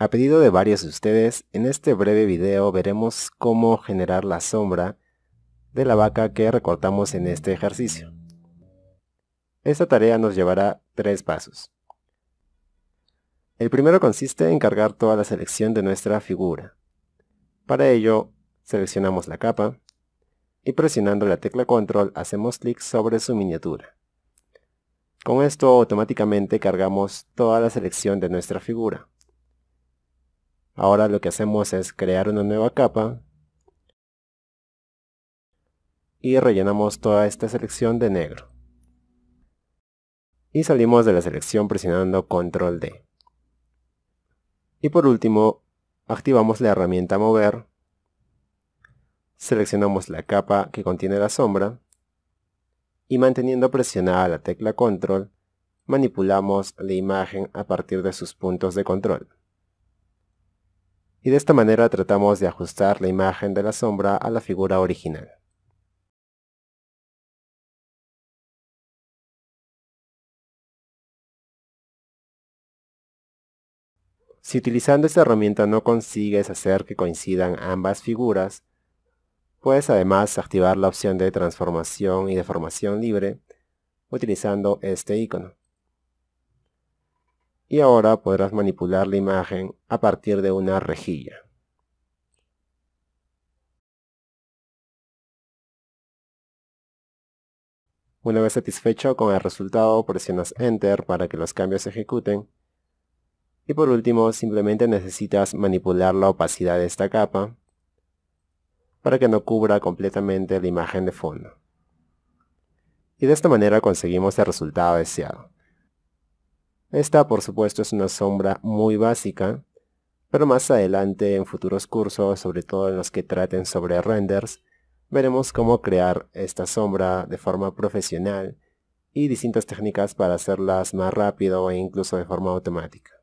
A pedido de varios de ustedes, en este breve video veremos cómo generar la sombra de la vaca que recortamos en este ejercicio. Esta tarea nos llevará tres pasos. El primero consiste en cargar toda la selección de nuestra figura. Para ello, seleccionamos la capa y presionando la tecla control hacemos clic sobre su miniatura. Con esto automáticamente cargamos toda la selección de nuestra figura. Ahora lo que hacemos es crear una nueva capa y rellenamos toda esta selección de negro. Y salimos de la selección presionando control D. Y por último, activamos la herramienta mover, seleccionamos la capa que contiene la sombra y manteniendo presionada la tecla control, manipulamos la imagen a partir de sus puntos de control y de esta manera tratamos de ajustar la imagen de la sombra a la figura original. Si utilizando esta herramienta no consigues hacer que coincidan ambas figuras, puedes además activar la opción de transformación y deformación libre utilizando este icono y ahora podrás manipular la imagen a partir de una rejilla. Una vez satisfecho con el resultado, presionas Enter para que los cambios se ejecuten. Y por último, simplemente necesitas manipular la opacidad de esta capa para que no cubra completamente la imagen de fondo. Y de esta manera conseguimos el resultado deseado. Esta por supuesto es una sombra muy básica, pero más adelante en futuros cursos, sobre todo en los que traten sobre renders, veremos cómo crear esta sombra de forma profesional y distintas técnicas para hacerlas más rápido e incluso de forma automática.